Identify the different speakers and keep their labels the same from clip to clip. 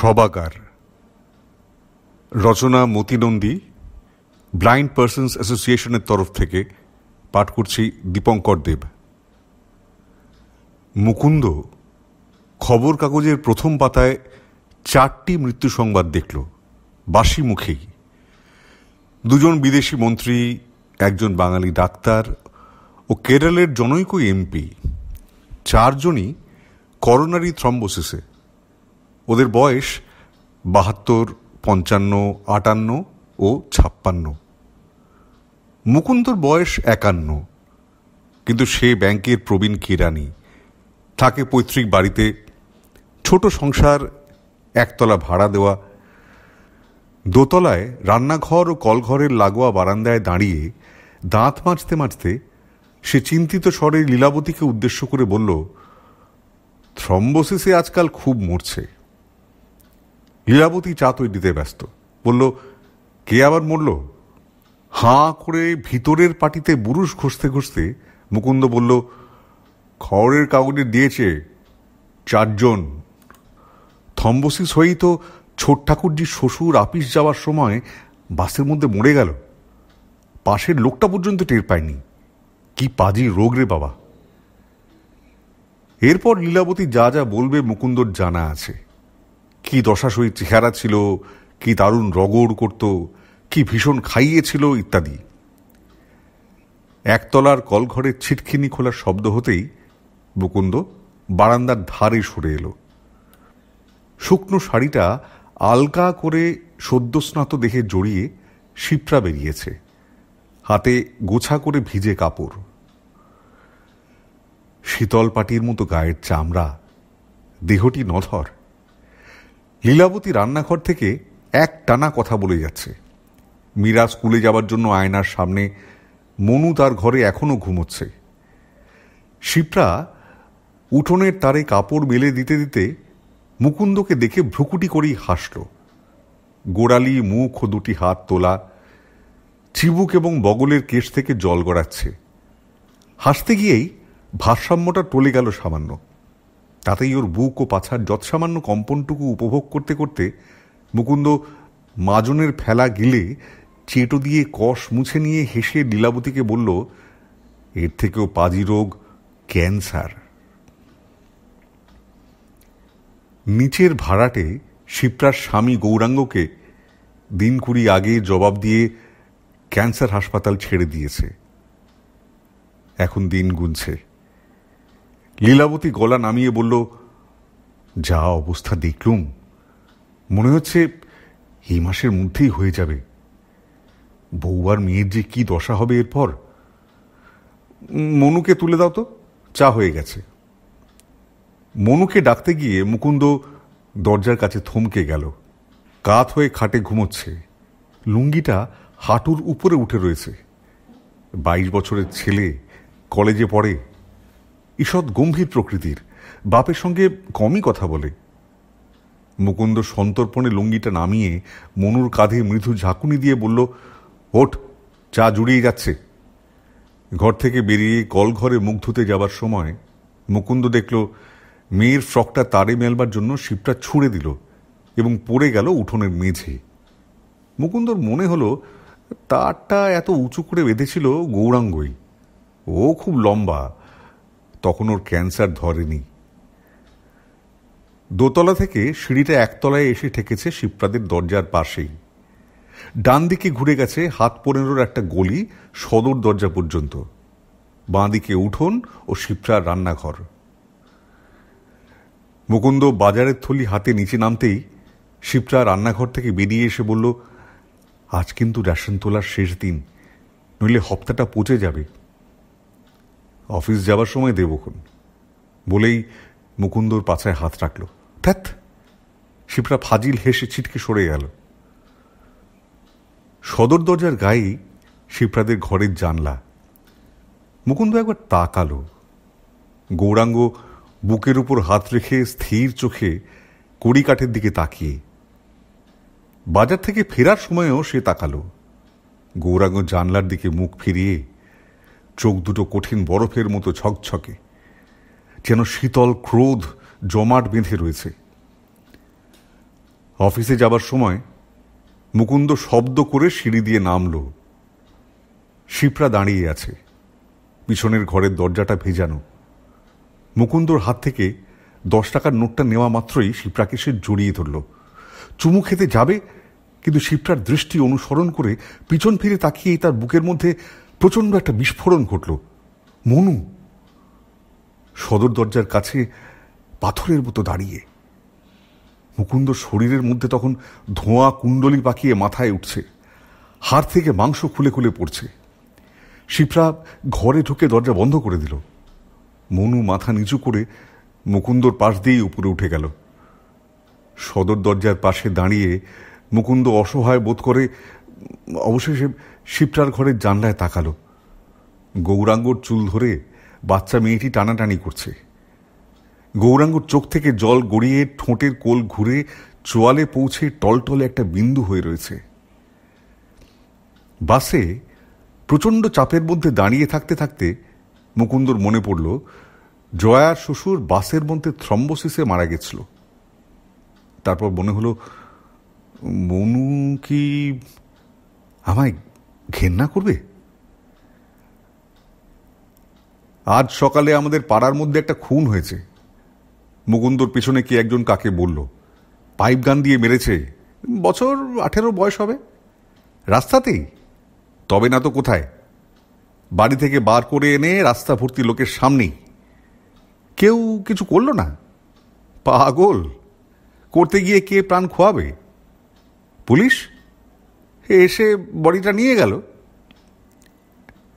Speaker 1: সবাকার রচনা মতিনন্দী blind persons অ্যাসোসিয়েশনের তরফ থেকে পাঠ করছি দীপঙ্কর দেব মুকুন্দ খবর কাগজের প্রথম পাতায় চারটি মৃত্যু সংবাদ দেখল বাসি মুখেই দুজন বিদেশি মন্ত্রী একজন বাঙালি ডাক্তার ও কেরলের জনৈক এমপি চারজনই করোনারি থ্রম্বোসিসে ওদের বয়স বাহাত্তর পঞ্চান্ন আটান্ন ও ছাপ্পান্ন মুকুন্দর বয়স একান্ন কিন্তু সে ব্যাংকের প্রবীণ কেরানি থাকে পৈতৃক বাড়িতে ছোট সংসার একতলা ভাড়া দেওয়া দোতলায় রান্নাঘর ও কলঘরের লাগোয়া বারান্দায় দাঁড়িয়ে দাঁত মাজতে মাজতে সে চিন্তিত স্বরে লীলাবতীকে উদ্দেশ্য করে বলল থ্রম্বোসিসে আজকাল খুব মরছে লীলাবতী চা তৈরিতে ব্যস্ত বলল কে আবার মরল হাঁ করে ভিতরের পাটিতে বুরুষ ঘষতে ঘষতে মুকুন্দ বলল খবরের কাগজে দিয়েছে চারজন থম্বসিস হয়েই তো ছোট ঠাকুরজি শ্বশুর আপিস যাওয়ার সময় বাসের মধ্যে মরে গেল পাশের লোকটা পর্যন্ত টের পায়নি কি পাজি রোগ রে বাবা এরপর লীলাবতী যা যা বলবে মুকুন্দর জানা আছে কি সই চেহারা ছিল কি দারুণ রগড় করত কি ভীষণ খাইয়েছিল ইত্যাদি একতলার কলঘরের ছিটখিনি খোলার শব্দ হতেই মুকুন্দ বারান্দার ধারে সরে এলো শুকনো শাড়িটা আলকা করে সদ্যস্নাত দেহে জড়িয়ে শিপরা বেরিয়েছে হাতে গোছা করে ভিজে কাপড় শীতল পাটির মতো গায়ের চামড়া দেহটি নধর লীলাবতী রান্নাঘর থেকে এক টানা কথা বলে যাচ্ছে মীরা স্কুলে যাবার জন্য আয়নার সামনে মনু তার ঘরে এখনও ঘুমোচ্ছে শিপ্রা উঠোনের তারে কাপড় মেলে দিতে দিতে মুকুন্দকে দেখে ভ্রুকুটি করেই হাসল গোড়ালি মুখ ও দুটি হাত তোলা চিবুক এবং বগলের কেশ থেকে জল গড়াচ্ছে হাসতে গিয়েই ভারসাম্যটা টলে গেল সামান্য তাতেই ওর বুক ও পাছার যৎসামান্য কম্পনটুকু উপভোগ করতে করতে মুকুন্দ মাজনের ফেলা গিলে চেটো দিয়ে কষ মুছে নিয়ে হেসে লীলাবতীকে বলল এর থেকেও পাজি রোগ ক্যান্সার নিচের ভাড়াটে শিপ্রার স্বামী গৌরাঙ্গকে দিন কুড়ি আগে জবাব দিয়ে ক্যান্সার হাসপাতাল ছেড়ে দিয়েছে এখন দিন গুনছে লীলাবতী গলা নামিয়ে বলল যা অবস্থা দেখলুম মনে হচ্ছে এই মাসের মধ্যেই হয়ে যাবে বউ আর মেয়ের যে কি দশা হবে এরপর মনুকে তুলে দাও তো চা হয়ে গেছে মনুকে ডাকতে গিয়ে মুকুন্দ দরজার কাছে থমকে গেল কাত হয়ে খাটে ঘুমোচ্ছে লুঙ্গিটা হাঁটুর উপরে উঠে রয়েছে বাইশ বছরের ছেলে কলেজে পড়ে ঈষৎ গম্ভীর প্রকৃতির বাপের সঙ্গে কমই কথা বলে মুকুন্দ সন্তর্পণে লুঙ্গিটা নামিয়ে মনুর কাঁধে মৃদু ঝাঁকুনি দিয়ে বলল ওঠ চা জুড়িয়ে যাচ্ছে ঘর থেকে বেরিয়ে কলঘরে মুখ ধুতে যাবার সময় মুকুন্দ দেখল মেয়ের ফ্রকটা তারে মেলবার জন্য শিবটা ছুঁড়ে দিল এবং পড়ে গেল উঠোনের মেঝে মুকুন্দর মনে হলো তারটা এত উঁচু করে বেঁধেছিল গৌরাঙ্গই ও খুব লম্বা তখন ওর ক্যান্সার ধরেনি দোতলা থেকে সিঁড়িটা একতলায় এসে ঠেকেছে শিবপ্রাদের দরজার পাশেই ডান দিকে ঘুরে গেছে হাত পনেরোর একটা গলি সদর দরজা পর্যন্ত বাঁ দিকে উঠোন ও শিবপ্রার রান্নাঘর মুকুন্দ বাজারের থলি হাতে নিচে নামতেই শিবরা রান্নাঘর থেকে বেরিয়ে এসে বলল আজ কিন্তু রেশন তোলার শেষ দিন নইলে হপ্তাটা পচে যাবে অফিস যাবার সময় দেবক্ষণ বলেই মুকুন্দর পাছায় হাত রাখল থ্যাত শিপরা ফাজিল হেসে ছিটকে সরে গেল সদর দরজার গায়ে শিপরাদের ঘরের জানলা মুকুন্দ একবার তাকালো গৌরাঙ্গ বুকের উপর হাত রেখে স্থির চোখে কড়িকাঠের দিকে তাকিয়ে বাজার থেকে ফেরার সময়ও সে তাকালো গৌরাঙ্গ জানলার দিকে মুখ ফিরিয়ে চোখ দুটো কঠিন বরফের মতো ছকছকে যেন শীতল ক্রোধ জমাট বেঁধে রয়েছে অফিসে যাবার সময় মুকুন্দ শব্দ করে সিঁড়ি দিয়ে নামল শিপরা দাঁড়িয়ে আছে পিছনের ঘরের দরজাটা ভেজানো মুকুন্দর হাত থেকে দশ টাকার নোটটা নেওয়া মাত্রই শিপরাকে সে জড়িয়ে ধরল চুমু খেতে যাবে কিন্তু শিপরার দৃষ্টি অনুসরণ করে পিছন ফিরে তাকিয়েই তার বুকের মধ্যে প্রচণ্ড একটা বিস্ফোরণ ঘটল মনু সদর দরজার কাছে পাথরের মতো দাঁড়িয়ে মুকুন্দ শরীরের মধ্যে তখন ধোঁয়া কুণ্ডলি পাকিয়ে মাথায় উঠছে হাড় থেকে মাংস খুলে খুলে পড়ছে শিপ্রা ঘরে ঢুকে দরজা বন্ধ করে দিল মনু মাথা নিচু করে মুকুন্দর পাশ দিয়েই উপরে উঠে গেল সদর দরজার পাশে দাঁড়িয়ে মুকুন্দ অসহায় বোধ করে অবশেষে শিবটার ঘরের জানলায় তাকালো গৌরাঙ্গর চুল ধরে বাচ্চা মেয়েটি টানাটানি করছে গৌরাঙ্গর চোখ থেকে জল গড়িয়ে ঠোঁটের কোল ঘুরে চোয়ালে পৌঁছে টলটলে একটা বিন্দু হয়ে রয়েছে বাসে প্রচণ্ড চাপের মধ্যে দাঁড়িয়ে থাকতে থাকতে মুকুন্দর মনে পড়ল জয়ার শ্বশুর বাসের মধ্যে থ্রম্বোসিসে মারা গেছিল তারপর মনে হলো মনু কি আমায় ঘেন্না করবে আজ সকালে আমাদের পাড়ার মধ্যে একটা খুন হয়েছে মুকুন্দর পেছনে কি একজন কাকে বলল পাইপ গান দিয়ে মেরেছে বছর আঠেরো বয়স হবে রাস্তাতেই তবে না তো কোথায় বাড়ি থেকে বার করে এনে রাস্তা ভর্তি লোকের সামনেই কেউ কিছু করল না পাগল করতে গিয়ে কে প্রাণ খোয়াবে পুলিশ এসে বডিটা নিয়ে গেল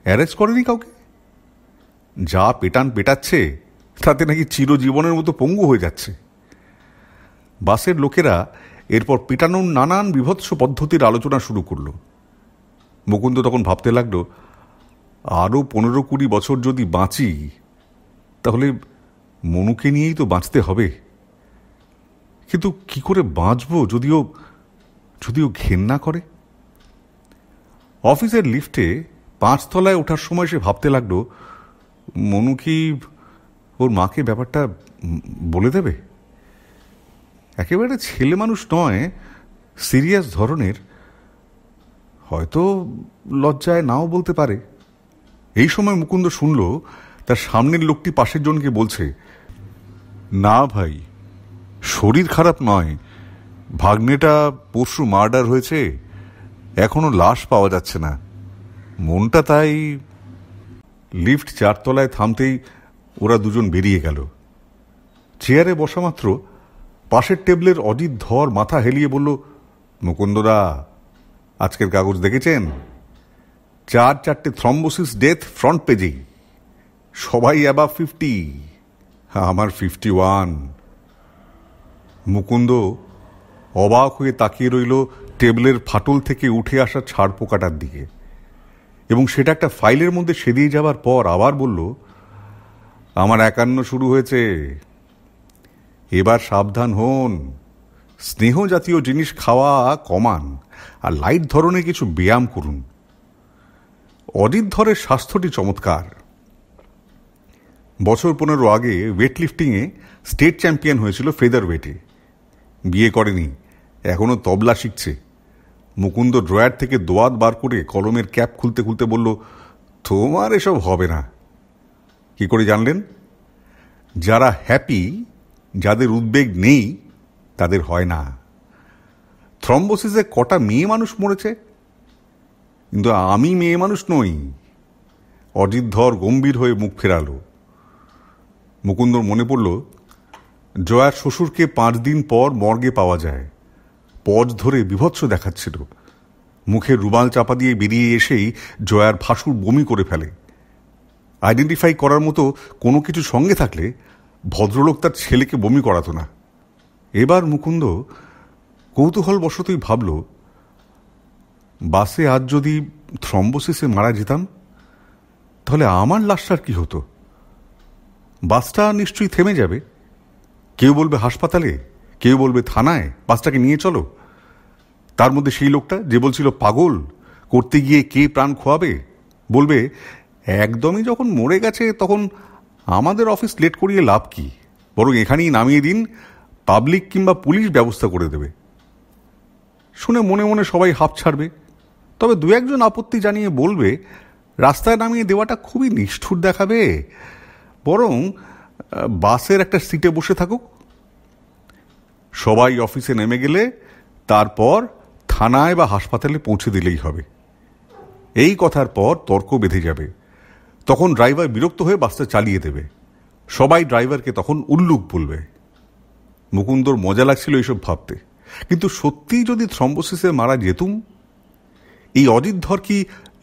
Speaker 1: অ্যারেস্ট করেনি কাউকে যা পেটান পেটাচ্ছে তাতে নাকি চিরজীবনের মতো পঙ্গু হয়ে যাচ্ছে বাসের লোকেরা এরপর পেটানোর নানান বিভৎস পদ্ধতির আলোচনা শুরু করল মুকুন্দ তখন ভাবতে লাগল আরও পনেরো কুড়ি বছর যদি বাঁচি তাহলে মনুকে নিয়েই তো বাঁচতে হবে কিন্তু কি করে বাঁচব যদিও যদিও ঘেন্না করে অফিসের লিফটে পাঁচতলায় ওঠার সময় সে ভাবতে লাগলো মনু কি ওর মাকে ব্যাপারটা বলে দেবে একেবারে ছেলে মানুষ নয় সিরিয়াস ধরনের হয়তো লজ্জায় নাও বলতে পারে এই সময় মুকুন্দ শুনল তার সামনের লোকটি পাশের জনকে বলছে না ভাই শরীর খারাপ নয় ভাগ্নেটা পরশু মার্ডার হয়েছে এখনও লাশ পাওয়া যাচ্ছে না মনটা তাই লিফট চারতলায় থামতেই ওরা দুজন বেরিয়ে গেল চেয়ারে বসা মাত্র পাশের টেবিলের অজিত ধর মাথা হেলিয়ে বলল মুকুন্দরা আজকের কাগজ দেখেছেন চার চারটে থ্রম্বোসিস ডেথ ফ্রন্ট পেজেই সবাই অ্যাবা ফিফটি আমার ফিফটি ওয়ান মুকুন্দ অবাক হয়ে তাকিয়ে রইল টেবলের ফাটল থেকে উঠে আসা ছাড় পোকাটার দিকে এবং সেটা একটা ফাইলের মধ্যে সেদিয়ে যাবার পর আবার বলল আমার একান্ন শুরু হয়েছে এবার সাবধান হন স্নেহ জাতীয় জিনিস খাওয়া কমান আর লাইট ধরনের কিছু ব্যায়াম করুন অজিত ধরের স্বাস্থ্যটি চমৎকার বছর পনেরো আগে ওয়েট লিফটিংয়ে স্টেট চ্যাম্পিয়ন হয়েছিল ফেদার ওয়েটে বিয়ে করেনি এখনও তবলা শিখছে মুকুন্দ ড্রয়ার থেকে দোয়াত বার করে কলমের ক্যাপ খুলতে খুলতে বলল তোমার এসব হবে না কি করে জানলেন যারা হ্যাপি যাদের উদ্বেগ নেই তাদের হয় না থ্রম্বোসিসে কটা মেয়ে মানুষ মরেছে কিন্তু আমি মেয়ে মানুষ নই অজিত ধর গম্ভীর হয়ে মুখ ফেরালো মুকুন্দর মনে পড়ল জয়ার শ্বশুরকে পাঁচ দিন পর মর্গে পাওয়া যায় পথ ধরে বিভৎস দেখাচ্ছিল মুখে রুমাল চাপা দিয়ে বেরিয়ে এসেই জয়ার ভাসুর বমি করে ফেলে আইডেন্টিফাই করার মতো কোনো কিছু সঙ্গে থাকলে ভদ্রলোক তার ছেলেকে বমি করাতো না এবার মুকুন্দ কৌতূহলবশতই ভাবল বাসে আজ যদি থ্রম্বোসিসে মারা যেতাম তাহলে আমার লাশটার কি হতো বাসটা নিশ্চয়ই থেমে যাবে কেউ বলবে হাসপাতালে কেউ বলবে থানায় বাসটাকে নিয়ে চলো তার মধ্যে সেই লোকটা যে বলছিল পাগল করতে গিয়ে কে প্রাণ খোয়াবে বলবে একদমই যখন মরে গেছে তখন আমাদের অফিস লেট করিয়ে লাভ কি বরং এখানেই নামিয়ে দিন পাবলিক কিংবা পুলিশ ব্যবস্থা করে দেবে শুনে মনে মনে সবাই হাফ ছাড়বে তবে দু একজন আপত্তি জানিয়ে বলবে রাস্তায় নামিয়ে দেওয়াটা খুবই নিষ্ঠুর দেখাবে বরং বাসের একটা সিটে বসে থাকুক সবাই অফিসে নেমে গেলে তারপর থানায় বা হাসপাতালে পৌঁছে দিলেই হবে এই কথার পর তর্ক বেঁধে যাবে তখন ড্রাইভার বিরক্ত হয়ে বাসটা চালিয়ে দেবে সবাই ড্রাইভারকে তখন উল্লুক বলবে মুকুন্দর মজা লাগছিল এইসব ভাবতে কিন্তু সত্যিই যদি থ্রম্বোসিসে মারা যেতুম এই অজিত ধর কি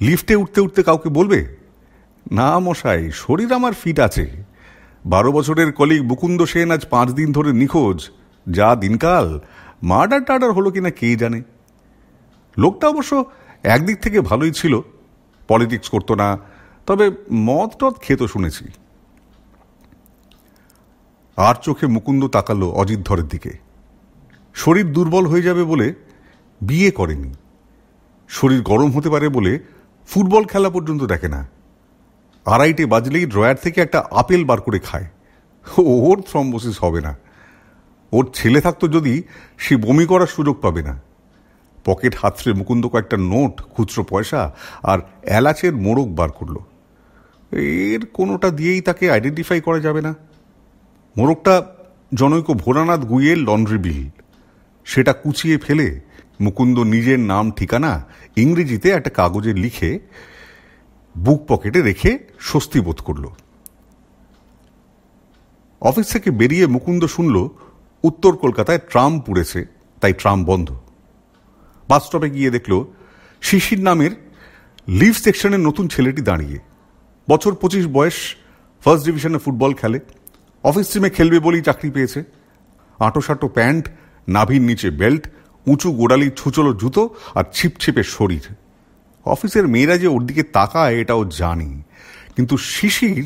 Speaker 1: লিফটে উঠতে উঠতে কাউকে বলবে না মশাই শরীর আমার ফিট আছে বারো বছরের কলিগ মুকুন্দ সেন আজ পাঁচ দিন ধরে নিখোঁজ যা দিনকাল মার্ডার টার্ডার হলো কিনা কে জানে লোকটা অবশ্য একদিক থেকে ভালোই ছিল পলিটিক্স করতো না তবে মদ টদ খেত শুনেছি আর চোখে মুকুন্দ তাকালো অজিত ধরের দিকে শরীর দুর্বল হয়ে যাবে বলে বিয়ে করেনি শরীর গরম হতে পারে বলে ফুটবল খেলা পর্যন্ত দেখে না আড়াইটে বাজলেই ড্রয়ার থেকে একটা আপেল বার করে খায় ওর থ্রম্বোসিস হবে না ওর ছেলে থাকতো যদি সে বমি করার সুযোগ পাবে না পকেট হাতরে মুকুন্দ কয়েকটা নোট খুচরো পয়সা আর এলাচের মোড়ক বার করলো এর কোনোটা দিয়েই তাকে আইডেন্টিফাই করা যাবে না মোড়কটা জনৈক ভোরানাথ গুইয়ের লন্ড্রি বিল সেটা কুচিয়ে ফেলে মুকুন্দ নিজের নাম ঠিকানা ইংরেজিতে একটা কাগজে লিখে বুক পকেটে রেখে স্বস্তি বোধ করল অফিস থেকে বেরিয়ে মুকুন্দ শুনল উত্তর কলকাতায় ট্রাম পুড়েছে তাই ট্রাম বন্ধ বাসস্টপে গিয়ে দেখল শিশির নামের লিভ সেকশনের নতুন ছেলেটি দাঁড়িয়ে বছর পঁচিশ বয়স ফার্স্ট ডিভিশনে ফুটবল খেলে অফিস টিমে খেলবে বলেই চাকরি পেয়েছে আঁটোসাঁটো প্যান্ট নাভির নিচে বেল্ট উঁচু গোড়ালি ছুচলো জুতো আর ছিপছিপে শরীর অফিসের মেয়েরা যে ওর দিকে তাকায় এটাও জানি কিন্তু শিশির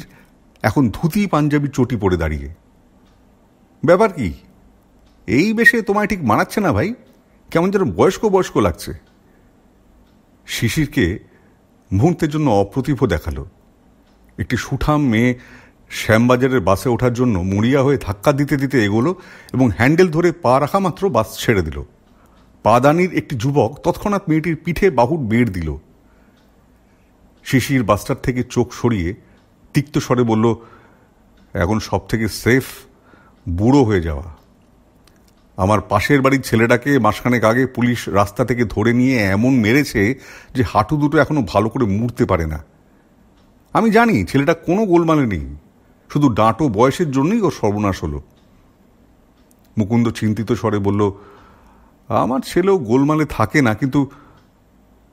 Speaker 1: এখন ধুতি পাঞ্জাবি চটি পরে দাঁড়িয়ে ব্যাপার কি এই বেশে তোমায় ঠিক মানাচ্ছে না ভাই কেমন যেন বয়স্ক বয়স্ক লাগছে শিশিরকে মুহূর্তের জন্য অপ্রতিভ দেখালো একটি সুঠাম মেয়ে শ্যামবাজারের বাসে ওঠার জন্য মরিয়া হয়ে ধাক্কা দিতে দিতে এগোলো এবং হ্যান্ডেল ধরে পা রাখা মাত্র বাস ছেড়ে দিল পাদানির একটি যুবক তৎক্ষণাৎ মেয়েটির পিঠে বাহুর বেড় দিল শিশির বাসটার থেকে চোখ সরিয়ে তিক্ত স্বরে বলল এখন সব থেকে সেফ বুড়ো হয়ে যাওয়া আমার পাশের বাড়ির ছেলেটাকে মাসখানেক আগে পুলিশ রাস্তা থেকে ধরে নিয়ে এমন মেরেছে যে হাঁটু দুটো এখনও ভালো করে মুড়তে পারে না আমি জানি ছেলেটা কোনো গোলমালে নেই শুধু ডাঁটো বয়সের জন্যই ওর সর্বনাশ হলো মুকুন্দ চিন্তিত স্বরে বলল আমার ছেলেও গোলমালে থাকে না কিন্তু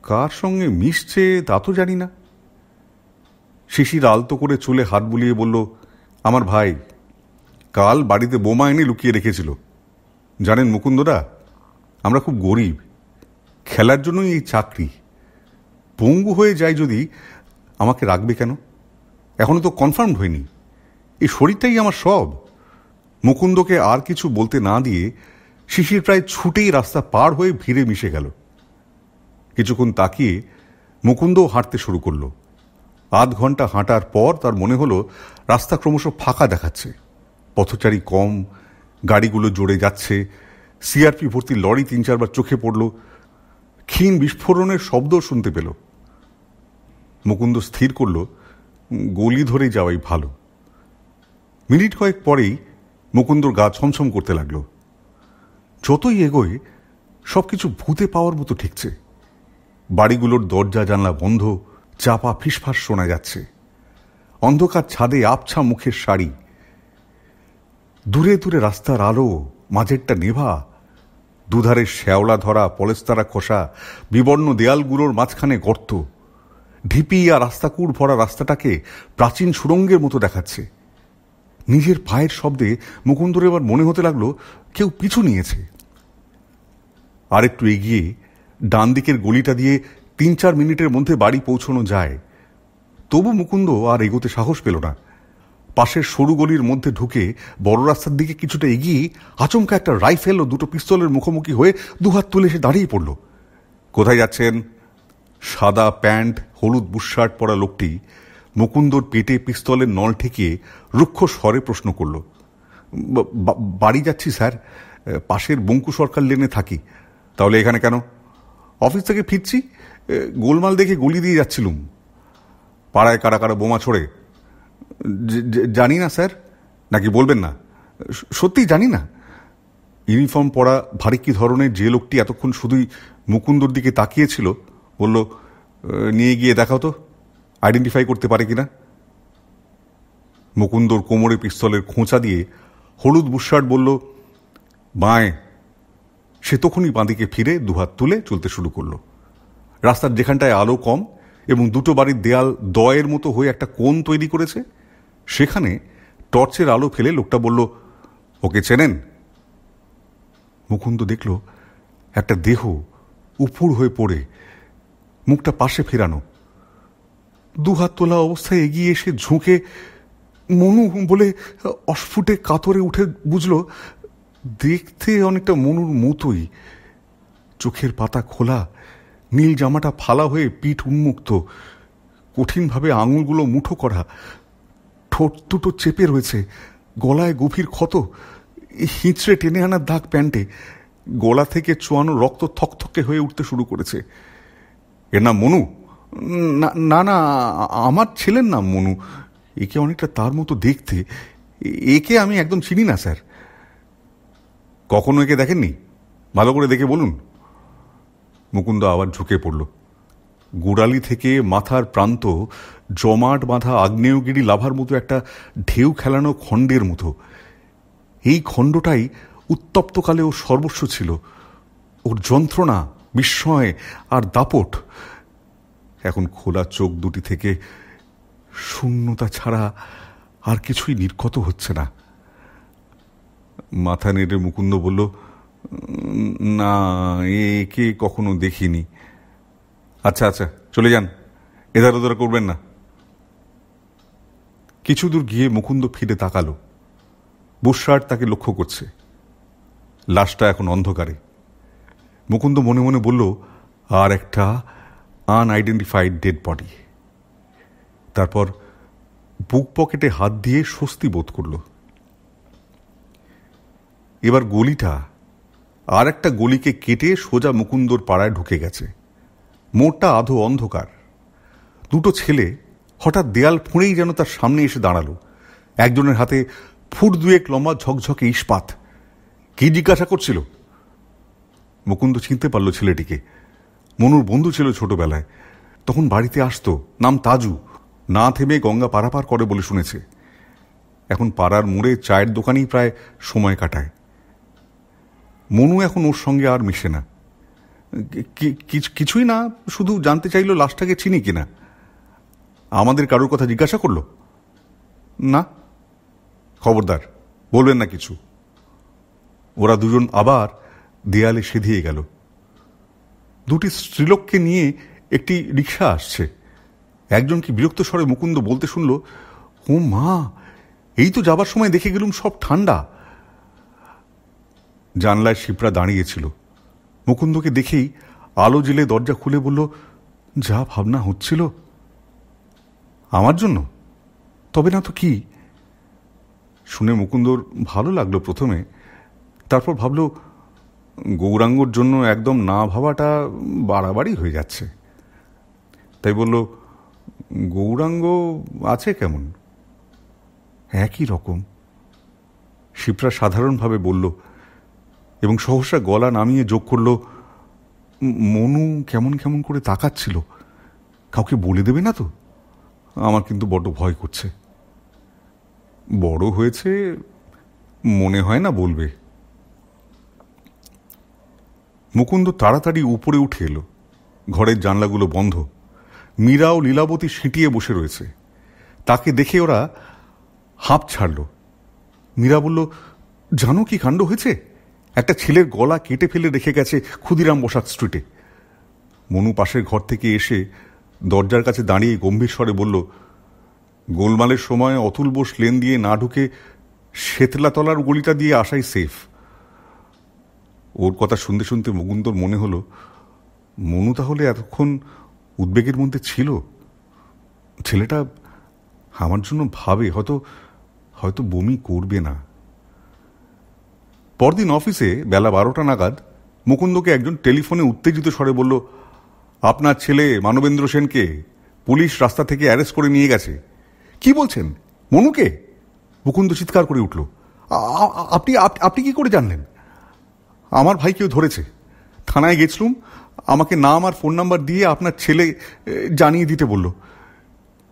Speaker 1: কার সঙ্গে মিশছে তা তো জানি না শিশির আলতো করে চুলে হাত বুলিয়ে বলল আমার ভাই কাল বাড়িতে বোমা এনে লুকিয়ে রেখেছিল জানেন মুকুন্দরা আমরা খুব গরিব খেলার জন্যই এই চাকরি পঙ্গু হয়ে যায় যদি আমাকে রাখবে কেন এখনও তো কনফার্ম হয়নি এই শরীরটাই আমার সব মুকুন্দকে আর কিছু বলতে না দিয়ে শিশির প্রায় ছুটেই রাস্তা পার হয়ে ভিড়ে মিশে গেল কিছুক্ষণ তাকিয়ে মুকুন্দও হাঁটতে শুরু করল আধ ঘন্টা হাঁটার পর তার মনে হলো রাস্তা ক্রমশ ফাঁকা দেখাচ্ছে পথচারী কম গাড়িগুলো জোরে যাচ্ছে সিআরপি ভর্তি লরি তিন চারবার চোখে পড়ল ক্ষীণ বিস্ফোরণের শব্দ শুনতে পেল মুকুন্দ স্থির করল গলি ধরে যাওয়াই ভালো মিনিট কয়েক পরেই মুকুন্দর গা ছমছম করতে লাগল যতই এগোয় সব কিছু ভূতে পাওয়ার মতো ঠেকছে বাড়িগুলোর দরজা জানলা বন্ধ চাপা ফিসফাস শোনা যাচ্ছে অন্ধকার ছাদে আবছা মুখের শাড়ি দূরে দূরে রাস্তার আলো মাঝেরটা নেভা দুধারে শ্যাওলা ধরা পলেস্তারা খোসা বিবর্ণ দেয়ালগুলোর মাঝখানে গর্ত ঢিপি আর রাস্তাকুড় ভরা রাস্তাটাকে প্রাচীন সুরঙ্গের মতো দেখাচ্ছে নিজের পায়ের শব্দে মুকুন্দর এবার মনে হতে লাগল কেউ পিছু নিয়েছে আর একটু এগিয়ে ডান দিকের গলিটা দিয়ে তিন চার মিনিটের মধ্যে বাড়ি পৌঁছানো যায় তবু মুকুন্দ আর এগোতে সাহস পেল না পাশের সরু গলির মধ্যে ঢুকে বড় রাস্তার দিকে কিছুটা এগিয়ে আচমকা একটা রাইফেল ও দুটো পিস্তলের মুখোমুখি হয়ে দুহাত তুলে এসে দাঁড়িয়ে পড়ল কোথায় যাচ্ছেন সাদা প্যান্ট হলুদ বুশার্ট পরা লোকটি মুকুন্দর পেটে পিস্তলের নল ঠেকিয়ে রুক্ষ স্বরে প্রশ্ন করল বাড়ি যাচ্ছি স্যার পাশের বঙ্কু সরকার লেনে থাকি তাহলে এখানে কেন অফিস থেকে ফিরছি গোলমাল দেখে গলি দিয়ে যাচ্ছিলুম পাড়ায় কারা কারা বোমা ছড়ে জানি না স্যার নাকি বলবেন না সত্যি জানি না ইউনিফর্ম পরা ভারী কি ধরনের যে লোকটি এতক্ষণ শুধুই মুকুন্দর দিকে তাকিয়েছিল বলল নিয়ে গিয়ে দেখাও তো আইডেন্টিফাই করতে পারে কিনা মুকুন্দর কোমরে পিস্তলের খোঁচা দিয়ে হলুদ বুসার বলল বাঁয় সে তখনই বাঁদিকে ফিরে দুহাত তুলে চলতে শুরু করলো রাস্তার যেখানটায় আলো কম এবং দুটো বাড়ির দেয়াল দয়ের মতো হয়ে একটা কোণ তৈরি করেছে সেখানে টর্চের আলো ফেলে লোকটা বলল ওকে চেনেন মুকুন্দ দেখল একটা দেহ উপুড় হয়ে পড়ে মুখটা পাশে ফেরানো দুহাত তোলা অবস্থায় এগিয়ে এসে ঝুঁকে মনু বলে অস্ফুটে কাতরে উঠে বুঝল দেখতে অনেকটা মনুর মতোই চোখের পাতা খোলা নীল জামাটা ফালা হয়ে পিঠ উন্মুক্ত কঠিনভাবে আঙুলগুলো মুঠো করা ঠোঁট দুটো চেপে রয়েছে গলায় গভীর ক্ষত হিঁচড়ে টেনে আনার দাগ প্যান্টে গলা থেকে চোয়ানো রক্ত থকথকে হয়ে উঠতে শুরু করেছে এর নাম মনু না না আমার ছেলের নাম মনু একে অনেকটা তার মতো দেখতে একে আমি একদম চিনি না স্যার কখনো একে দেখেননি ভালো করে দেখে বলুন মুকুন্দ আবার ঝুঁকে পড়লো গোড়ালি থেকে মাথার প্রান্ত জমাট বাঁধা আগ্নেয়গিরি লাভার মতো একটা ঢেউ খেলানো খণ্ডের মতো এই খণ্ডটাই উত্তপ্তকালে ও সর্বস্ব ছিল ওর যন্ত্রণা বিস্ময় আর দাপট এখন খোলা চোখ দুটি থেকে শূন্যতা ছাড়া আর কিছুই নির্গত হচ্ছে না মাথা নেড়ে মুকুন্দ বলল না একে কখনো দেখিনি আচ্ছা আচ্ছা চলে যান এধার ওধার করবেন না কিছু দূর গিয়ে মুকুন্দ ফিরে তাকালো বুসার তাকে লক্ষ্য করছে লাশটা এখন অন্ধকারে মুকুন্দ মনে মনে বলল আর একটা আনআইডেন্টিফাইড ডেড বডি তারপর বুক পকেটে হাত দিয়ে স্বস্তি বোধ করল এবার গলিটা আর একটা গলিকে কেটে সোজা মুকুন্দর পাড়ায় ঢুকে গেছে মোড়টা আধো অন্ধকার দুটো ছেলে হঠাৎ দেয়াল ফুঁড়েই যেন তার সামনে এসে দাঁড়ালো একজনের হাতে ফুট দুয়েক লম্বা ঝকঝকে ইস্পাত কি জিজ্ঞাসা করছিল মুকুন্দ চিনতে পারলো ছেলেটিকে মনুর বন্ধু ছিল ছোটবেলায় তখন বাড়িতে আসতো নাম তাজু না থেমে গঙ্গা পারাপার করে বলে শুনেছে এখন পাড়ার মোড়ে চায়ের দোকানেই প্রায় সময় কাটায় মনু এখন ওর সঙ্গে আর মিশে না কিছুই না শুধু জানতে চাইলো লাশটাকে চিনি কিনা আমাদের কারোর কথা জিজ্ঞাসা করলো না খবরদার বলবেন না কিছু ওরা দুজন আবার দেয়ালে সেধিয়ে গেল দুটি স্ত্রীলোককে নিয়ে একটি রিক্সা আসছে একজনকে বিরক্ত স্বরে মুকুন্দ বলতে শুনল ও মা এই তো যাবার সময় দেখে গেলুম সব ঠান্ডা জানলায় শিপরা দাঁড়িয়েছিল মুকুন্দকে দেখেই আলো জেলে দরজা খুলে বলল যা ভাবনা হচ্ছিল আমার জন্য তবে না তো কি শুনে মুকুন্দর ভালো লাগলো প্রথমে তারপর ভাবল গৌরাঙ্গর জন্য একদম না ভাবাটা বাড়াবাড়ি হয়ে যাচ্ছে তাই বলল গৌরাঙ্গ আছে কেমন একই রকম শিপ্রা সাধারণভাবে বলল এবং সহসা গলা নামিয়ে যোগ করল মনু কেমন কেমন করে তাকাচ্ছিল কাউকে বলে দেবে না তো আমার কিন্তু বড্ড ভয় করছে বড় হয়েছে মনে হয় না বলবে মুকুন্দ তাড়াতাড়ি উপরে উঠে এলো ঘরের জানলাগুলো বন্ধ মীরা ও লীলাবতী সিঁটিয়ে বসে রয়েছে তাকে দেখে ওরা হাঁপ ছাড়ল মীরা বলল জানো কি কাণ্ড হয়েছে একটা ছেলের গলা কেটে ফেলে রেখে গেছে ক্ষুদিরাম বসাক স্ট্রিটে মনু পাশের ঘর থেকে এসে দরজার কাছে দাঁড়িয়ে গম্ভীর স্বরে বলল গোলমালের সময় অতুল বোস লেন দিয়ে না ঢুকে শেতলাতলার গলিটা দিয়ে আসাই সেফ ওর কথা শুনতে শুনতে মুকুন্দর মনে হলো মনু তাহলে এতক্ষণ উদ্বেগের মধ্যে ছিল ছেলেটা আমার জন্য ভাবে হয়তো হয়তো বমি করবে না পরদিন অফিসে বেলা বারোটা নাগাদ মুকুন্দকে একজন টেলিফোনে উত্তেজিত স্বরে বলল আপনার ছেলে মানবেন্দ্র সেনকে পুলিশ রাস্তা থেকে অ্যারেস্ট করে নিয়ে গেছে কি বলছেন মনুকে মুকুন্দ চিৎকার করে উঠল আপনি আপনি কি করে জানলেন আমার ভাই কেউ ধরেছে থানায় গেছিলুম আমাকে নাম আর ফোন নাম্বার দিয়ে আপনার ছেলে জানিয়ে দিতে বলল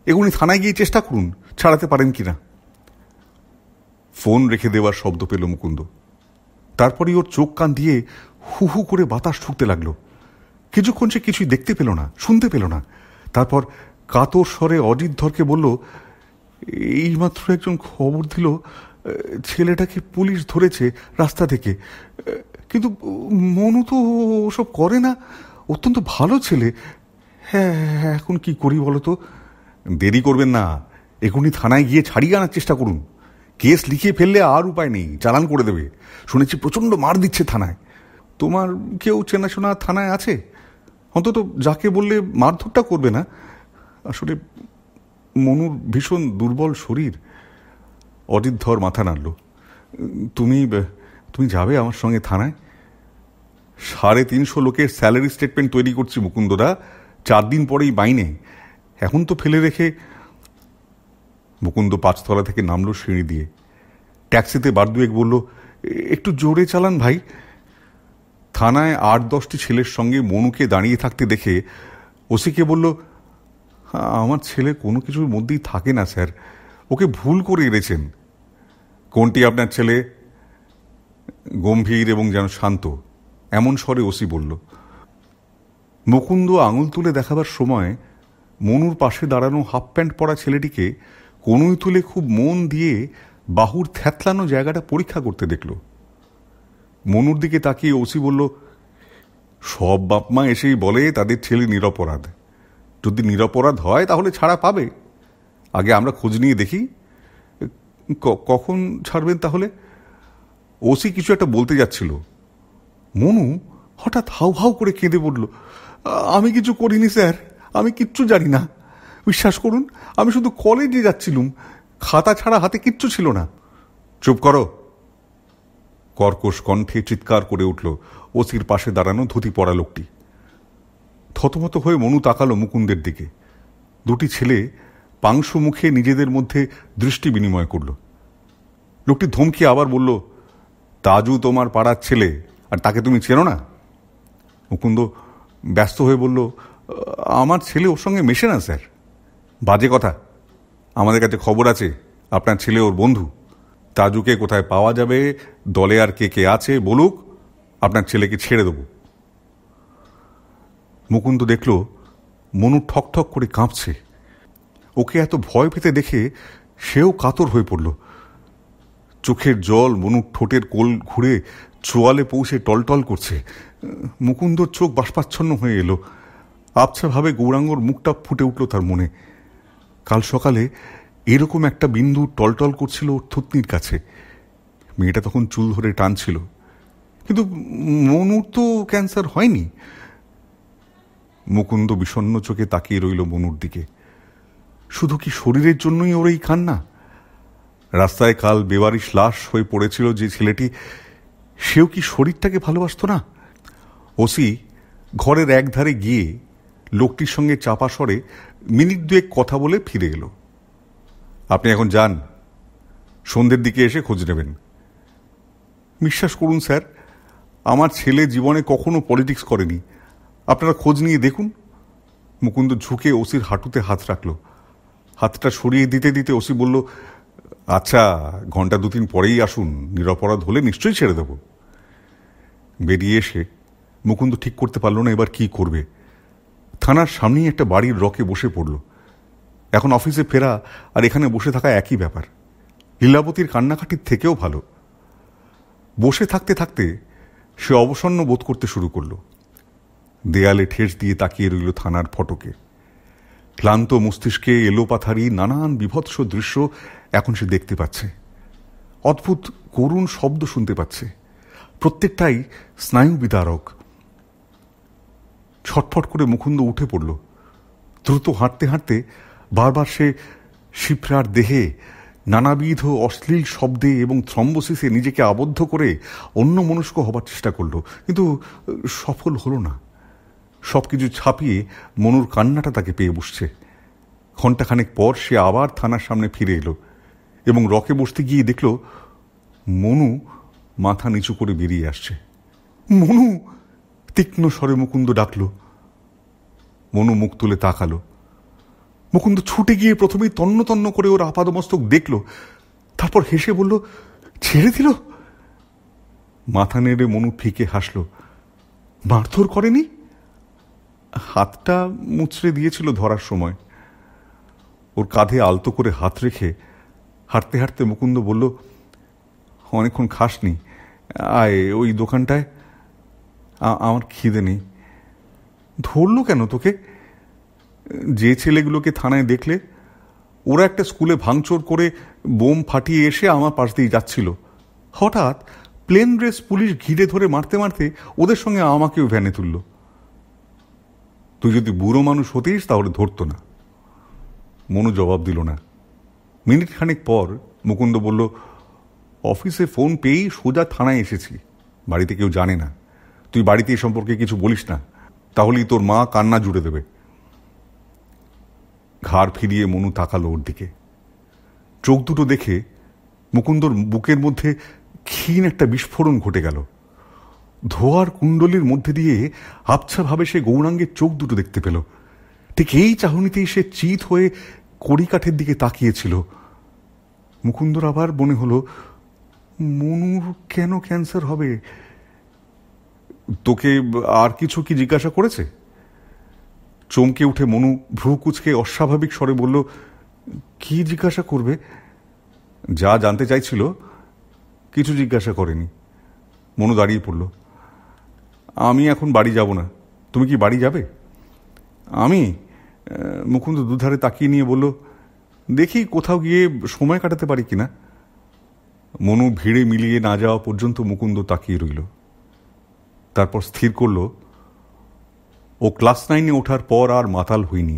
Speaker 1: এগুলি থানায় গিয়ে চেষ্টা করুন ছাড়াতে পারেন কি না ফোন রেখে দেওয়ার শব্দ পেল মুকুন্দ তারপরে ওর চোখ কান দিয়ে হু হু করে বাতাস ঠুকতে লাগলো কিছুক্ষণ সে কিছুই দেখতে পেল না শুনতে পেল না তারপর কাতর স্বরে অজিত ধরকে বলল এইমাত্র একজন খবর দিল ছেলেটাকে পুলিশ ধরেছে রাস্তা থেকে কিন্তু মনু তো ওসব করে না অত্যন্ত ভালো ছেলে হ্যাঁ হ্যাঁ এখন কি করি বলো তো দেরি করবেন না এখনই থানায় গিয়ে ছাড়িয়ে আনার চেষ্টা করুন কেস লিখে ফেললে আর উপায় নেই চালান করে দেবে শুনেছি প্রচণ্ড মার দিচ্ছে থানায় তোমার কেউ চেনাশোনা থানায় আছে অন্তত যাকে বললে মারধরটা করবে না আসলে মনুর ভীষণ দুর্বল শরীর অজিত ধর মাথা নাড়ল তুমি তুমি যাবে আমার সঙ্গে থানায় সাড়ে তিনশো লোকের স্যালারি স্টেটমেন্ট তৈরি করছি মুকুন্দরা চার দিন পরেই বাইনে এখন তো ফেলে রেখে মুকুন্দ পাঁচতলা থেকে নামলো সিঁড়ি দিয়ে ট্যাক্সিতে বারদুয়েক দুয়েক বলল একটু জোরে চালান ভাই থানায় আট দশটি ছেলের সঙ্গে মনুকে দাঁড়িয়ে থাকতে দেখে ওসিকে বলল আমার ছেলে কোনো কিছুর মধ্যেই থাকে না স্যার ওকে ভুল করে এনেছেন কোনটি আপনার ছেলে গম্ভীর এবং যেন শান্ত এমন স্বরে ওসি বলল মুকুন্দ আঙুল তুলে দেখাবার সময় মনুর পাশে দাঁড়ানো হাফ প্যান্ট পরা ছেলেটিকে কনুই তুলে খুব মন দিয়ে বাহুর থ্যাতলানো জায়গাটা পরীক্ষা করতে দেখল মনুর দিকে তাকিয়ে ওসি বলল সব বাপমা এসেই বলে তাদের ছেলে নিরপরাধ যদি নিরপরাধ হয় তাহলে ছাড়া পাবে আগে আমরা খোঁজ নিয়ে দেখি কখন ছাড়বেন তাহলে ওসি কিছু একটা বলতে যাচ্ছিল মনু হঠাৎ হাউ হাউ করে কেঁদে পড়ল আমি কিছু করিনি স্যার আমি কিচ্ছু জানি না বিশ্বাস করুন আমি শুধু কলেজে যাচ্ছিলুম খাতা ছাড়া হাতে কিচ্ছু ছিল না চুপ করো কর্কশ কণ্ঠে চিৎকার করে উঠল ওসির পাশে দাঁড়ানো ধুতি পরা লোকটি থতমত হয়ে মনু তাকালো মুকুন্দের দিকে দুটি ছেলে পাংশ মুখে নিজেদের মধ্যে দৃষ্টি বিনিময় করল লোকটি ধমকি আবার বলল তাজু তোমার পাড়ার ছেলে আর তাকে তুমি চেনো না মুকুন্দ ব্যস্ত হয়ে বলল আমার ছেলে ওর সঙ্গে মেশে না স্যার বাজে কথা আমাদের কাছে খবর আছে আপনার ছেলে ওর বন্ধু তাজুকে কোথায় পাওয়া যাবে দলে আর কে কে আছে বলুক আপনার ছেলেকে ছেড়ে দেব মুকুন্দ দেখল মনু ঠকঠক করে কাঁপছে ওকে এত ভয় পেতে দেখে সেও কাতর হয়ে পড়ল চোখের জল মনুর ঠোঁটের কোল ঘুরে চোয়ালে পৌঁছে টলটল করছে মুকুন্দর চোখ বাষ্পাচ্ছন্ন হয়ে এলো আবছাভাবে গৌরাঙ্গর মুখটা ফুটে উঠল তার মনে কাল সকালে এরকম একটা বিন্দু টলটল করছিল ওর থুতনির কাছে মেয়েটা তখন চুল ধরে টানছিল কিন্তু মনুর তো ক্যান্সার হয়নি মুকুন্দ বিষণ্ন চোখে তাকিয়ে রইল মনুর দিকে শুধু কি শরীরের জন্যই ওর এই কান্না রাস্তায় কাল বেবারিশ লাশ হয়ে পড়েছিল যে ছেলেটি সেও কি শরীরটাকে ভালোবাসত না ওসি ঘরের একধারে গিয়ে লোকটির সঙ্গে চাপা সরে মিনিট দুয়েক কথা বলে ফিরে এলো আপনি এখন যান সন্ধ্যের দিকে এসে খোঁজ নেবেন বিশ্বাস করুন স্যার আমার ছেলে জীবনে কখনো পলিটিক্স করেনি আপনারা খোঁজ নিয়ে দেখুন মুকুন্দ ঝুঁকে ওসির হাঁটুতে হাত রাখল হাতটা সরিয়ে দিতে দিতে ওসি বলল আচ্ছা ঘন্টা দু তিন পরেই আসুন নিরপরাধ হলে নিশ্চয়ই ছেড়ে দেব বেরিয়ে এসে মুকুন্দ ঠিক করতে পারল না এবার কি করবে থানার সামনেই একটা বাড়ির রকে বসে পড়ল এখন অফিসে ফেরা আর এখানে বসে থাকা একই ব্যাপার লীলাবতীর কান্নাকাটির থেকেও ভালো বসে থাকতে থাকতে সে অবসন্ন বোধ করতে শুরু করল দেয়ালে ঠেস দিয়ে তাকিয়ে রইল থানার ফটকে ক্লান্ত মস্তিষ্কে এলোপাথারি নানান বিভৎস দৃশ্য এখন সে দেখতে পাচ্ছে অদ্ভুত করুণ শব্দ শুনতে পাচ্ছে প্রত্যেকটাই স্নায়ু বিদারক ছটফট করে মুকুন্দ উঠে পড়ল দ্রুত হাঁটতে হাঁটতে বারবার সে শিপ্রার দেহে নানাবিধ অশ্লীল শব্দে এবং থ্রম্বসিসে নিজেকে আবদ্ধ করে অন্য মনস্ক হবার চেষ্টা করল কিন্তু সফল হলো না সব কিছু ছাপিয়ে মনুর কান্নাটা তাকে পেয়ে বসছে ঘণ্টাখানেক পর সে আবার থানার সামনে ফিরে এলো এবং রকে বসতে গিয়ে দেখল মনু মাথা নিচু করে বেরিয়ে আসছে মনু তীক্ষ্ণ স্বরে মুকুন্দ ডাকল মনু মুখ তুলে তাকালো মুকুন্দ ছুটে গিয়ে প্রথমেই তন্ন তন্ন করে ওর আপাদমস্তক দেখল তারপর হেসে বলল ছেড়ে দিল মাথা নেড়ে মনু ফিকে হাসল মারধর করেনি হাতটা মুচড়ে দিয়েছিল ধরার সময় ওর কাঁধে আলতো করে হাত রেখে হাঁটতে হাঁটতে মুকুন্দ বলল অনেকক্ষণ খাসনি আয় ওই দোকানটায় আমার খিদে নেই ধরলো কেন তোকে যে ছেলেগুলোকে থানায় দেখলে ওরা একটা স্কুলে ভাঙচুর করে বোম ফাটিয়ে এসে আমার পাশ দিয়ে যাচ্ছিল হঠাৎ প্লেন ড্রেস পুলিশ ঘিরে ধরে মারতে মারতে ওদের সঙ্গে আমাকেও ভ্যানে তুলল তুই যদি বুড়ো মানুষ হতিস তাহলে ধরতো না মনু জবাব দিল না মিনিট খানেক পর মুকুন্দ বলল অফিসে ফোন পেয়েই সোজা থানায় এসেছি বাড়িতে কেউ জানে না তুই বাড়িতে এই সম্পর্কে কিছু বলিস না তাহলেই তোর মা কান্না জুড়ে দেবে ঘাড় ফিরিয়ে মনু তাকালো ওর দিকে চোখ দুটো দেখে মুকুন্দর বুকের মধ্যে ক্ষীণ একটা বিস্ফোরণ ঘটে গেল ধোয়ার কুণ্ডলির মধ্যে দিয়ে আবছাভাবে সে গৌরাঙ্গের চোখ দুটো দেখতে পেল ঠিক এই চাহনিতেই সে চিত হয়ে কড়িকাঠের দিকে তাকিয়েছিল মুকুন্দর আবার মনে হলো মনুর কেন ক্যান্সার হবে তোকে আর কিছু কি জিজ্ঞাসা করেছে চমকে উঠে মনু ভ্রু কুচকে অস্বাভাবিক স্বরে বলল কি জিজ্ঞাসা করবে যা জানতে চাইছিল কিছু জিজ্ঞাসা করেনি মনু দাঁড়িয়ে পড়ল আমি এখন বাড়ি যাব না তুমি কি বাড়ি যাবে আমি মুকুন্দ দুধারে তাকিয়ে নিয়ে বলল দেখি কোথাও গিয়ে সময় কাটাতে পারি কিনা মনু ভিড়ে মিলিয়ে না যাওয়া পর্যন্ত মুকুন্দ তাকিয়ে রইল তারপর স্থির করল ও ক্লাস নাইনে ওঠার পর আর মাতাল হইনি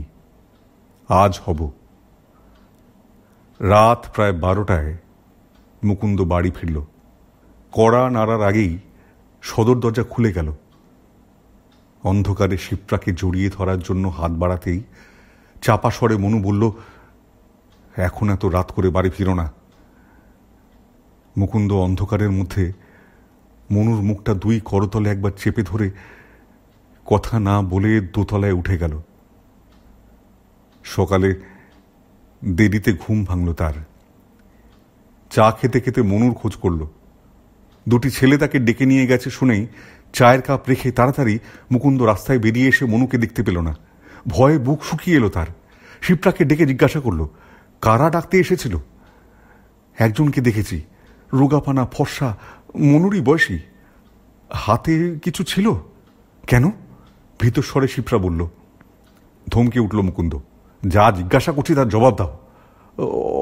Speaker 1: আজ হব রাত প্রায় বারোটায় মুকুন্দ বাড়ি ফিরল কড়া নাড়ার আগেই সদর দরজা খুলে গেল অন্ধকারে শিপ্রাকে জড়িয়ে ধরার জন্য হাত বাড়াতেই চাপা মনু বলল এখন এত রাত করে বাড়ি ফিরো না মুকুন্দ অন্ধকারের মধ্যে মনুর মুখটা দুই করতলে একবার চেপে ধরে কথা না বলে দোতলায় উঠে গেল সকালে দেরিতে ঘুম ভাঙল তার চা খেতে খেতে মনুর খোঁজ করল দুটি ছেলে তাকে ডেকে নিয়ে গেছে শুনেই চায়ের কাপ রেখে তাড়াতাড়ি মুকুন্দ রাস্তায় বেরিয়ে এসে মনুকে দেখতে পেল না ভয়ে বুক শুকিয়ে এলো তার শিবরাকে ডেকে জিজ্ঞাসা করল কারা ডাকতে এসেছিল একজনকে দেখেছি রোগাপানা ফর্সা মনুরই বয়সী হাতে কিছু ছিল কেন ভীতস্বরে শিপ্রা বলল ধমকে উঠল মুকুন্দ যা জিজ্ঞাসা করছি তার জবাব দাও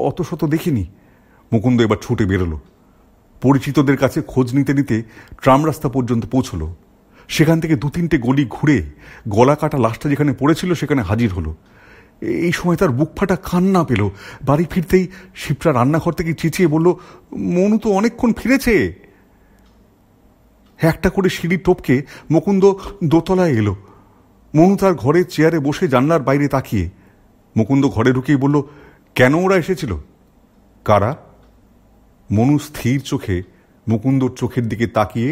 Speaker 1: অত শত দেখিনি মুকুন্দ এবার ছুটে বেরোলো পরিচিতদের কাছে খোঁজ নিতে নিতে ট্রাম রাস্তা পর্যন্ত পৌঁছলো সেখান থেকে দু তিনটে গলি ঘুরে গলা কাটা লাশটা যেখানে পড়েছিল সেখানে হাজির হলো এই সময় তার বুক ফাটা কান্না পেল বাড়ি ফিরতেই শিপ্রা রান্নাঘর থেকে চিচিয়ে বলল মনু তো অনেকক্ষণ ফিরেছে একটা করে সিঁড়ি টপকে মুকুন্দ দোতলায় এলো মনু তার ঘরের চেয়ারে বসে জানলার বাইরে তাকিয়ে মুকুন্দ ঘরে ঢুকেই বলল কেন ওরা এসেছিল কারা মনু স্থির চোখে মুকুন্দর চোখের দিকে তাকিয়ে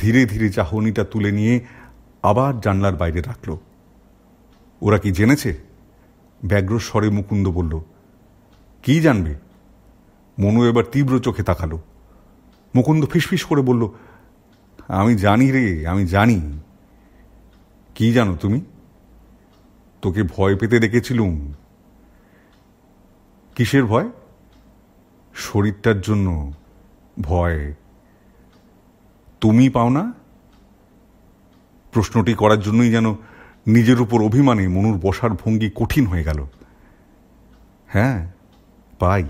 Speaker 1: ধীরে ধীরে চাহনিটা তুলে নিয়ে আবার জানলার বাইরে রাখল ওরা কি জেনেছে ব্যগ্র স্বরে মুকুন্দ বলল কি জানবে মনু এবার তীব্র চোখে তাকালো মুকুন্দ ফিসফিস করে বলল আমি জানি রে আমি জানি কি জানো তুমি তোকে ভয় পেতে ডেকেছিলুম কিসের ভয় শরীরটার জন্য ভয় তুমি পাও না প্রশ্নটি করার জন্যই যেন নিজের উপর অভিমানে মনুর বসার ভঙ্গি কঠিন হয়ে গেল হ্যাঁ পাই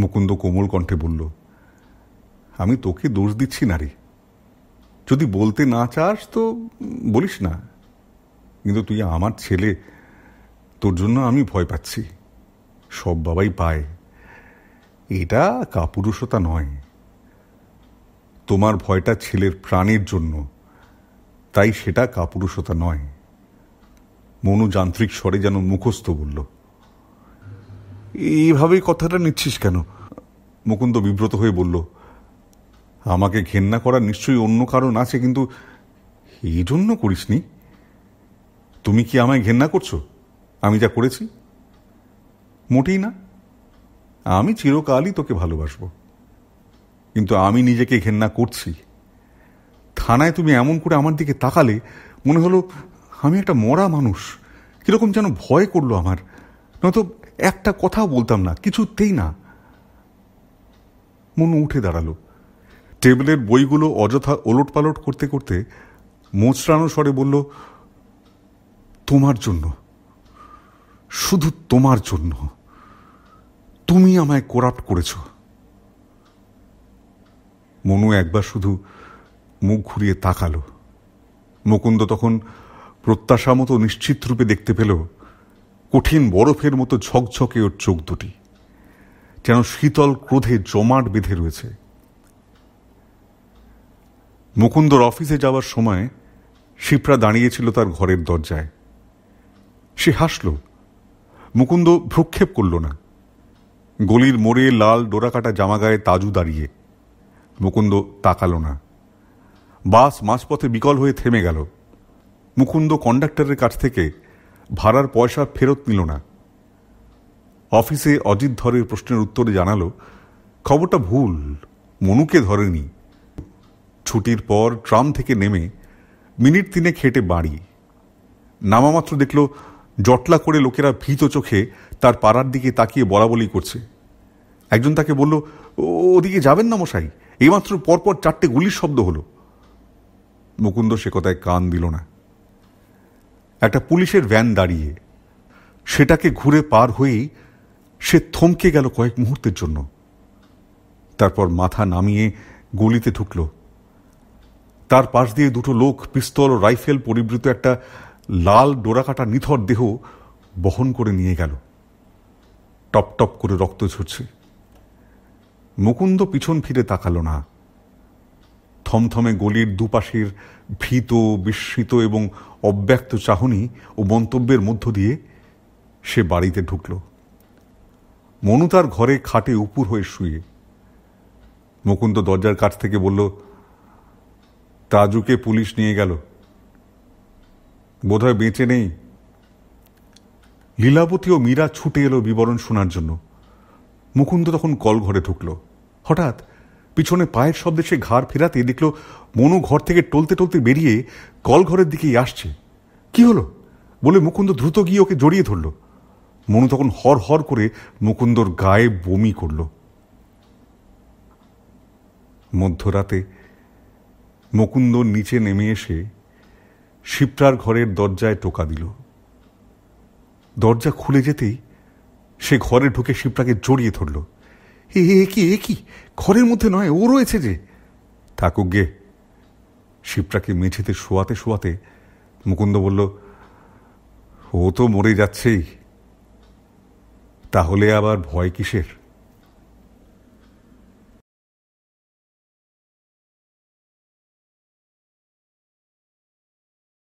Speaker 1: মুকুন্দ কোমল কণ্ঠে বলল আমি তোকে দোষ দিচ্ছি না রে যদি বলতে না চাস তো বলিস না কিন্তু তুই আমার ছেলে তোর জন্য আমি ভয় পাচ্ছি সব বাবাই পায় এটা কাপুরুষতা নয় তোমার ভয়টা ছেলের প্রাণের জন্য তাই সেটা কাপুরুষতা নয় মনু যান্ত্রিক স্বরে যেন মুখস্থ বলল এইভাবেই কথাটা নিচ্ছিস কেন মুকুন্দ বিব্রত হয়ে বলল আমাকে ঘেন্না করার নিশ্চয়ই অন্য কারণ আছে কিন্তু এই জন্য করিসনি তুমি কি আমায় ঘেন্না করছো আমি যা করেছি মোটেই না আমি চিরকালই তোকে ভালোবাসব কিন্তু আমি নিজেকে ঘেন্না করছি থানায় তুমি এমন করে আমার দিকে তাকালে মনে হলো আমি একটা মরা মানুষ কীরকম যেন ভয় করলো আমার নয়তো একটা কথা বলতাম না কিছুতেই না মন উঠে দাঁড়ালো টেবিলের বইগুলো অযথা ওলটপালট করতে করতে মোচড়ানো স্বরে বলল তোমার জন্য শুধু তোমার জন্য তুমি আমায় কোরাপ্ট করেছ মনু একবার শুধু মুখ ঘুরিয়ে তাকালো মুকুন্দ তখন প্রত্যাশা মতো নিশ্চিত রূপে দেখতে পেল কঠিন বরফের মতো ঝকঝকে ওর চোখ দুটি যেন শীতল ক্রোধে জমাট বেঁধে রয়েছে মুকুন্দর অফিসে যাওয়ার সময় শিপ্রা দাঁড়িয়েছিল তার ঘরের দরজায় সে হাসল মুকুন্দ ভ্রুক্ষেপ করল না গলির মোড়ে লাল ডোরাকাটা জামাগায়ে তাজু দাঁড়িয়ে মুকুন্দ তাকালো না বাস মাঝপথে বিকল হয়ে থেমে গেল মুকুন্দ কন্ডাক্টরের কাছ থেকে ভাড়ার পয়সা ফেরত নিল না অফিসে অজিত ধরের প্রশ্নের উত্তরে জানালো খবরটা ভুল মনুকে ধরেনি ছুটির পর ট্রাম থেকে নেমে মিনিট তিনে খেটে বাড়ি নামামাত্র দেখল জটলা করে লোকেরা ভীত চোখে তার পাড়ার দিকে তাকিয়ে বলাবলি করছে একজন তাকে বলল ওদিকে যাবেন না মশাই এইমাত্র পরপর চারটে গুলির শব্দ হলো মুকুন্দ সে কথায় কান দিল না একটা পুলিশের ভ্যান দাঁড়িয়ে সেটাকে ঘুরে পার হয়েই সে থমকে গেল কয়েক মুহূর্তের জন্য তারপর মাথা নামিয়ে গলিতে ঢুকলো তার পাশ দিয়ে দুটো লোক পিস্তল রাইফেল পরিবৃত একটা লাল ডোরাকাটা নিথর দেহ বহন করে নিয়ে গেল টপ টপ করে রক্ত ঝরছে মুকুন্দ পিছন ফিরে তাকালো না থমথমে গলির দুপাশের ভীত বিস্মিত এবং অব্যক্ত চাহনি ও মন্তব্যের মধ্য দিয়ে সে বাড়িতে ঢুকল মনু তার ঘরে খাটে উপুর হয়ে শুয়ে মুকুন্দ দরজার কাছ থেকে বলল তাজুকে পুলিশ নিয়ে গেল বোধহয় বেঁচে নেই লীলাবতী ও মীরা ছুটে এলো বিবরণ শোনার জন্য মুকুন্দ তখন কল ঘরে ঢুকল হঠাৎ পিছনে পায়ের শব্দে সে ঘাড় ফেরাতে দেখল মনু ঘর থেকে টলতে টলতে বেরিয়ে কল ঘরের দিকেই আসছে কি হলো বলে মুকুন্দ দ্রুত গিয়ে ওকে জড়িয়ে ধরল মনু তখন হর হর করে মুকুন্দর গায়ে বমি করল মধ্যরাতে মুকুন্দ নিচে নেমে এসে শিবটার ঘরের দরজায় টোকা দিল দরজা খুলে যেতেই সে ঘরে ঢুকে শিপ্রাকে জড়িয়ে ধরল এ কি এ কি ঘরের মধ্যে নয় ও রয়েছে যে থাকুক গে শিবটাকে মেঝেতে শোয়াতে শোয়াতে মুকুন্দ বলল ও তো মরে যাচ্ছেই তাহলে আবার ভয় কিসের